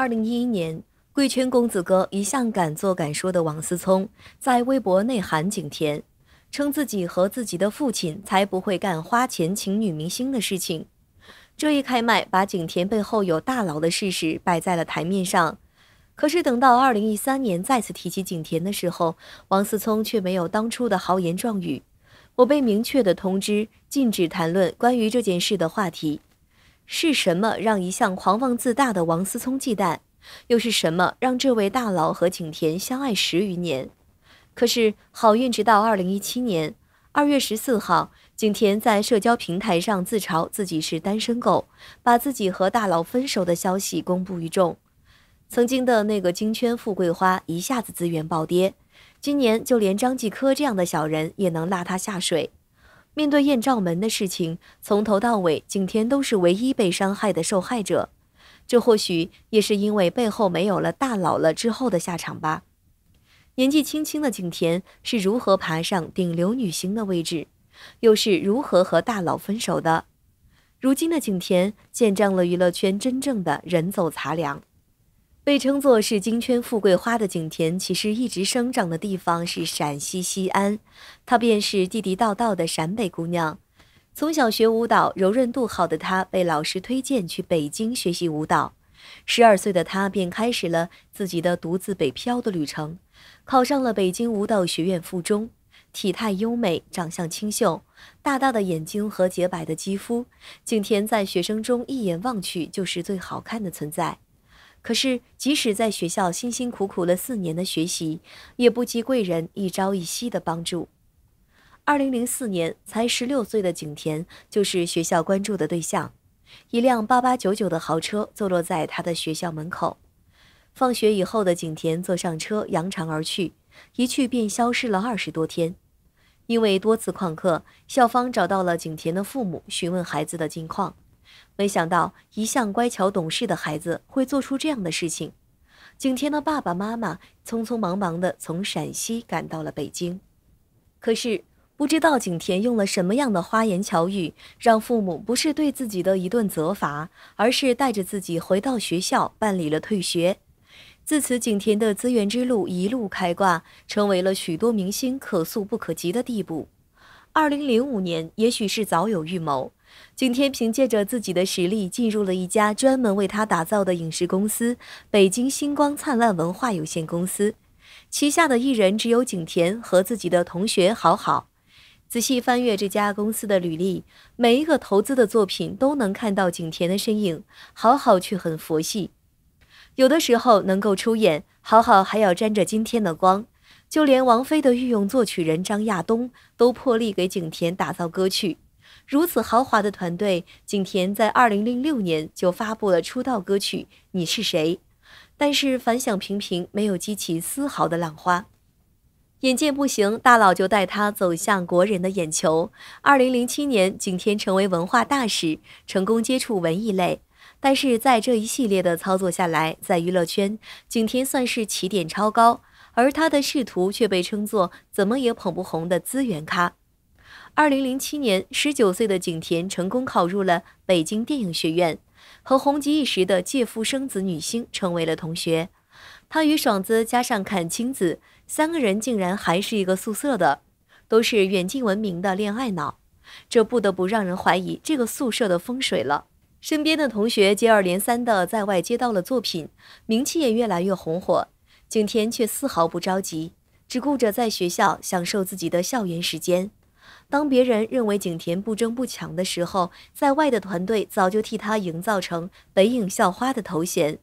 二零一一年，贵圈公子哥一向敢做敢说的王思聪，在微博内涵景甜，称自己和自己的父亲才不会干花钱请女明星的事情。这一开麦，把景甜背后有大佬的事实摆在了台面上。可是等到二零一三年再次提起景甜的时候，王思聪却没有当初的豪言壮语。我被明确的通知禁止谈论关于这件事的话题。是什么让一向狂妄自大的王思聪忌惮？又是什么让这位大佬和景甜相爱十余年？可是好运直到二零一七年二月十四号，景甜在社交平台上自嘲自己是单身狗，把自己和大佬分手的消息公布于众。曾经的那个金圈富贵花一下子资源暴跌，今年就连张继科这样的小人也能拉他下水。面对艳照门的事情，从头到尾，景甜都是唯一被伤害的受害者。这或许也是因为背后没有了大佬了之后的下场吧。年纪轻轻的景甜是如何爬上顶流女星的位置，又是如何和大佬分手的？如今的景甜见证了娱乐圈真正的人走茶凉。被称作是金圈富贵花的景甜，其实一直生长的地方是陕西西安，她便是地地道道的陕北姑娘。从小学舞蹈，柔韧度好的她被老师推荐去北京学习舞蹈。十二岁的她便开始了自己的独自北漂的旅程，考上了北京舞蹈学院附中。体态优美，长相清秀，大大的眼睛和洁白的肌肤，景甜在学生中一眼望去就是最好看的存在。可是，即使在学校辛辛苦苦了四年的学习，也不及贵人一朝一夕的帮助。二零零四年，才十六岁的景田就是学校关注的对象。一辆八八九九的豪车坐落在他的学校门口。放学以后的景田坐上车，扬长而去，一去便消失了二十多天。因为多次旷课，校方找到了景田的父母，询问孩子的近况。没想到一向乖巧懂事的孩子会做出这样的事情，景甜的爸爸妈妈匆匆忙忙的从陕西赶到了北京，可是不知道景甜用了什么样的花言巧语，让父母不是对自己的一顿责罚，而是带着自己回到学校办理了退学。自此，景甜的资源之路一路开挂，成为了许多明星可触不可及的地步。二零零五年，也许是早有预谋。景甜凭借着自己的实力，进入了一家专门为他打造的影视公司——北京星光灿烂文化有限公司。旗下的艺人只有景甜和自己的同学好好。仔细翻阅这家公司的履历，每一个投资的作品都能看到景甜的身影，好好却很佛系。有的时候能够出演，好好还要沾着今天的光。就连王菲的御用作曲人张亚东都破例给景甜打造歌曲。如此豪华的团队，景甜在二零零六年就发布了出道歌曲《你是谁》，但是反响平平，没有激起丝毫的浪花。眼见不行，大佬就带他走向国人的眼球。二零零七年，景甜成为文化大使，成功接触文艺类。但是在这一系列的操作下来，在娱乐圈，景甜算是起点超高，而他的仕途却被称作怎么也捧不红的资源咖。二零零七年，十九岁的景甜成功考入了北京电影学院，和红极一时的借腹生子女星成为了同学。她与爽子加上阚清子三个人竟然还是一个宿舍的，都是远近闻名的恋爱脑，这不得不让人怀疑这个宿舍的风水了。身边的同学接二连三的在外接到了作品，名气也越来越红火，景甜却丝毫不着急，只顾着在学校享受自己的校园时间。当别人认为景甜不争不抢的时候，在外的团队早就替她营造成北影校花的头衔。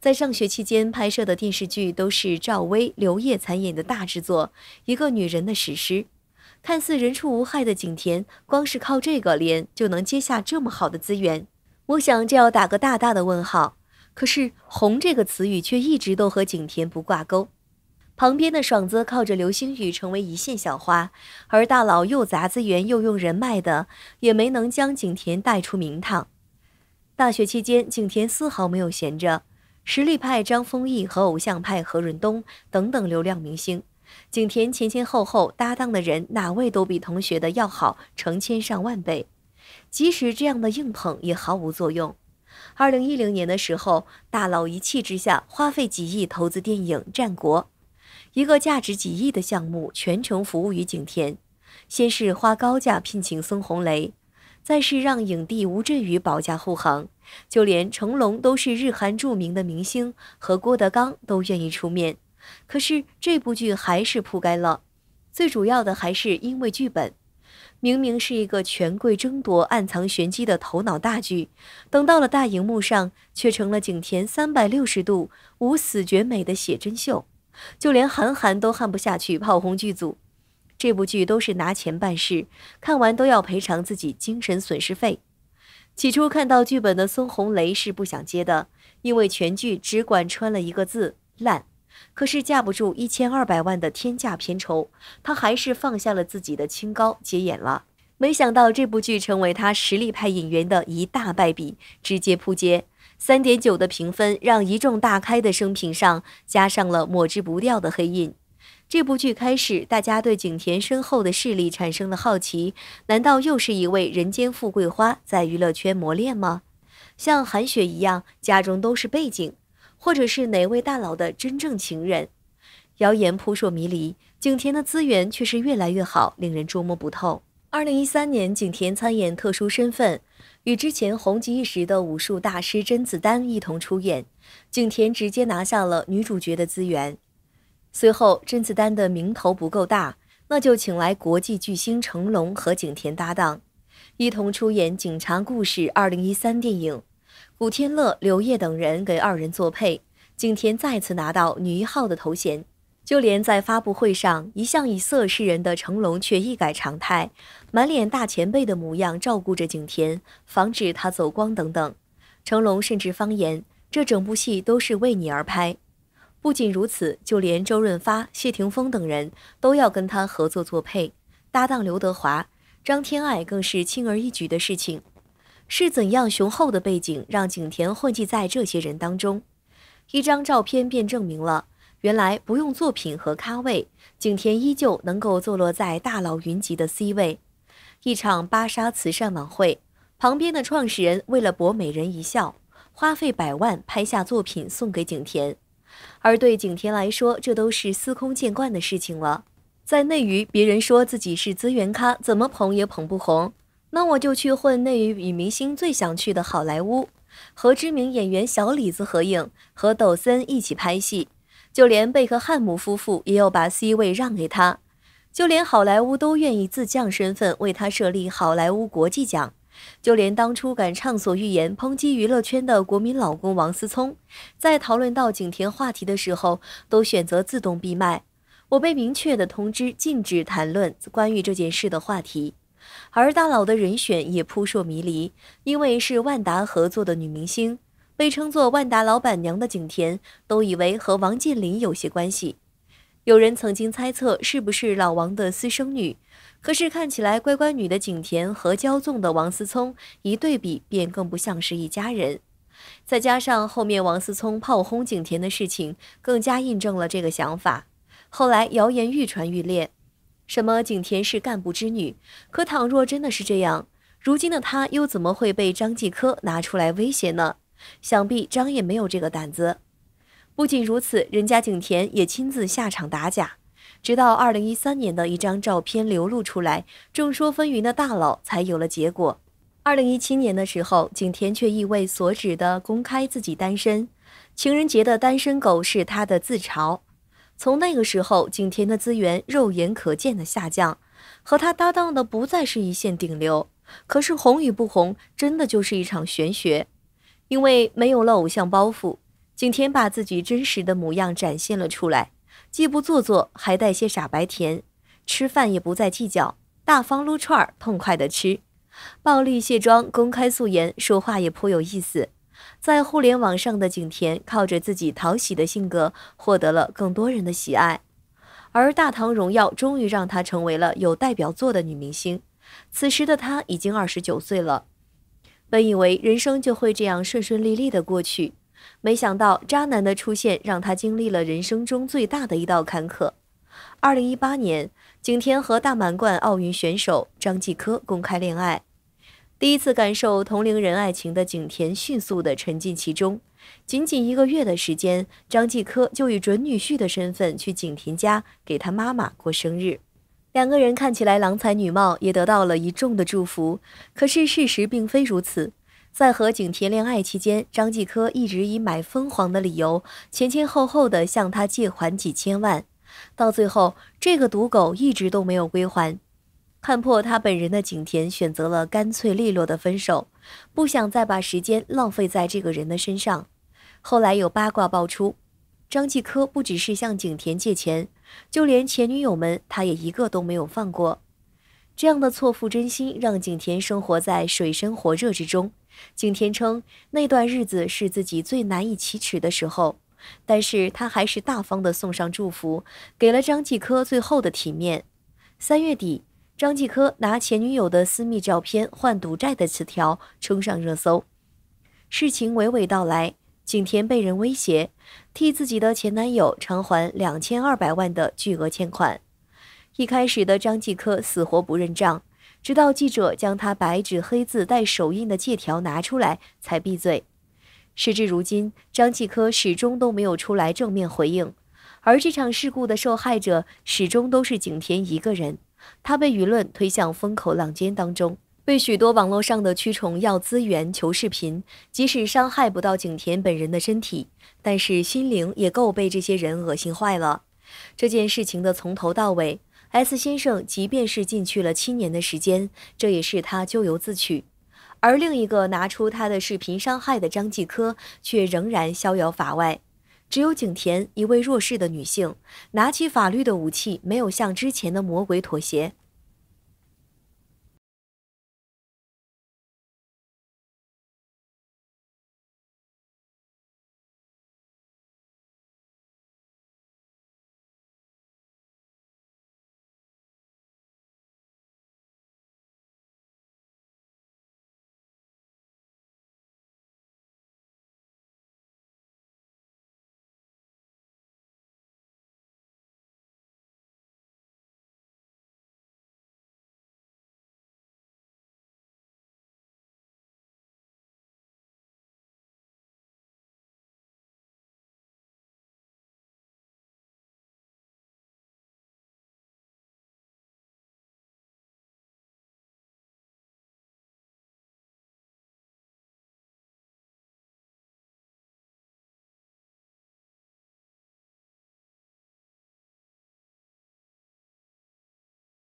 在上学期间拍摄的电视剧都是赵薇、刘烨参演的大制作，《一个女人的史诗》。看似人畜无害的景甜，光是靠这个脸就能接下这么好的资源，我想这要打个大大的问号。可是“红”这个词语却一直都和景甜不挂钩。旁边的爽子靠着流星雨成为一线小花，而大佬又砸资源又用人脉的，也没能将景甜带出名堂。大学期间，景甜丝毫没有闲着，实力派张丰毅和偶像派何润东等等流量明星，景甜前前后后搭档的人哪位都比同学的要好成千上万倍，即使这样的硬捧也毫无作用。二零一零年的时候，大佬一气之下花费几亿投资电影《战国》。一个价值几亿的项目全程服务于景田。先是花高价聘请孙红雷，再是让影帝吴镇宇保驾护航，就连成龙都是日韩著名的明星，和郭德纲都愿意出面。可是这部剧还是扑街了，最主要的还是因为剧本，明明是一个权贵争夺暗藏玄机的头脑大剧，等到了大荧幕上却成了景甜三百六十度无死角美的写真秀。就连韩寒都看不下去，炮轰剧组，这部剧都是拿钱办事，看完都要赔偿自己精神损失费。起初看到剧本的孙红雷是不想接的，因为全剧只管穿了一个字“烂”，可是架不住一千二百万的天价片酬，他还是放下了自己的清高，接演了。没想到这部剧成为他实力派演员的一大败笔，直接扑街。三点九的评分让一众大开的生平上加上了抹之不掉的黑印。这部剧开始，大家对景甜身后的势力产生了好奇，难道又是一位人间富贵花在娱乐圈磨练吗？像韩雪一样，家中都是背景，或者是哪位大佬的真正情人？谣言扑朔迷离，景甜的资源却是越来越好，令人捉摸不透。二零一三年，景甜参演《特殊身份》，与之前红极一时的武术大师甄子丹一同出演，景甜直接拿下了女主角的资源。随后，甄子丹的名头不够大，那就请来国际巨星成龙和景甜搭档，一同出演《警察故事二零一三》电影，古天乐、刘烨等人给二人作配，景甜再次拿到女一号的头衔。就连在发布会上，一向以色示人的成龙却一改常态，满脸大前辈的模样，照顾着景甜，防止他走光等等。成龙甚至方言，这整部戏都是为你而拍。不仅如此，就连周润发、谢霆锋等人都要跟他合作作配，搭档刘德华、张天爱更是轻而易举的事情。是怎样雄厚的背景让景甜混迹在这些人当中？一张照片便证明了。原来不用作品和咖位，景甜依旧能够坐落在大佬云集的 C 位。一场芭莎慈善晚会，旁边的创始人为了博美人一笑，花费百万拍下作品送给景甜。而对景甜来说，这都是司空见惯的事情了。在内娱，别人说自己是资源咖，怎么捧也捧不红，那我就去混内娱女明星最想去的好莱坞，和知名演员小李子合影，和抖森一起拍戏。就连贝克汉姆夫妇也要把 C 位让给他，就连好莱坞都愿意自降身份为他设立好莱坞国际奖。就连当初敢畅所欲言抨击娱乐圈的国民老公王思聪，在讨论到景甜话题的时候，都选择自动闭麦。我被明确的通知禁止谈论关于这件事的话题，而大佬的人选也扑朔迷离，因为是万达合作的女明星。被称作万达老板娘的景甜，都以为和王健林有些关系。有人曾经猜测是不是老王的私生女，可是看起来乖乖女的景甜和骄纵的王思聪一对比，便更不像是一家人。再加上后面王思聪炮轰景甜的事情，更加印证了这个想法。后来谣言愈传愈烈，什么景甜是干部之女，可倘若真的是这样，如今的她又怎么会被张继科拿出来威胁呢？想必张也没有这个胆子。不仅如此，人家景甜也亲自下场打假，直到二零一三年的一张照片流露出来，众说纷纭的大佬才有了结果。二零一七年的时候，景甜却意味所指的公开自己单身，情人节的单身狗是她的自嘲。从那个时候，景甜的资源肉眼可见的下降，和她搭档的不再是一线顶流。可是红与不红，真的就是一场玄学。因为没有了偶像包袱，景甜把自己真实的模样展现了出来，既不做作，还带些傻白甜，吃饭也不再计较，大方撸串儿，痛快的吃，暴力卸妆，公开素颜，说话也颇有意思。在互联网上的景甜，靠着自己讨喜的性格，获得了更多人的喜爱，而《大唐荣耀》终于让她成为了有代表作的女明星，此时的她已经二十九岁了。本以为人生就会这样顺顺利利的过去，没想到渣男的出现让他经历了人生中最大的一道坎坷。二零一八年，景甜和大满贯奥运选手张继科公开恋爱，第一次感受同龄人爱情的景甜迅速地沉浸其中。仅仅一个月的时间，张继科就以准女婿的身份去景甜家给他妈妈过生日。两个人看起来郎才女貌，也得到了一众的祝福。可是事实并非如此，在和景甜恋爱期间，张继科一直以买凤凰的理由前前后后的向她借款几千万，到最后这个赌狗一直都没有归还。看破他本人的景甜选择了干脆利落的分手，不想再把时间浪费在这个人的身上。后来有八卦爆出，张继科不只是向景甜借钱。就连前女友们，他也一个都没有放过。这样的错付真心，让景甜生活在水深火热之中。景甜称那段日子是自己最难以启齿的时候，但是他还是大方的送上祝福，给了张继科最后的体面。三月底，张继科拿前女友的私密照片换赌债的词条冲上热搜。事情娓娓道来。景甜被人威胁，替自己的前男友偿还两千二百万的巨额欠款。一开始的张继科死活不认账，直到记者将他白纸黑字带手印的借条拿出来，才闭嘴。时至如今，张继科始终都没有出来正面回应，而这场事故的受害者始终都是景甜一个人，他被舆论推向风口浪尖当中。为许多网络上的驱虫要资源求视频，即使伤害不到景甜本人的身体，但是心灵也够被这些人恶心坏了。这件事情的从头到尾，S 先生即便是进去了七年的时间，这也是他咎由自取。而另一个拿出他的视频伤害的张继科，却仍然逍遥法外。只有景甜，一位弱势的女性，拿起法律的武器，没有向之前的魔鬼妥协。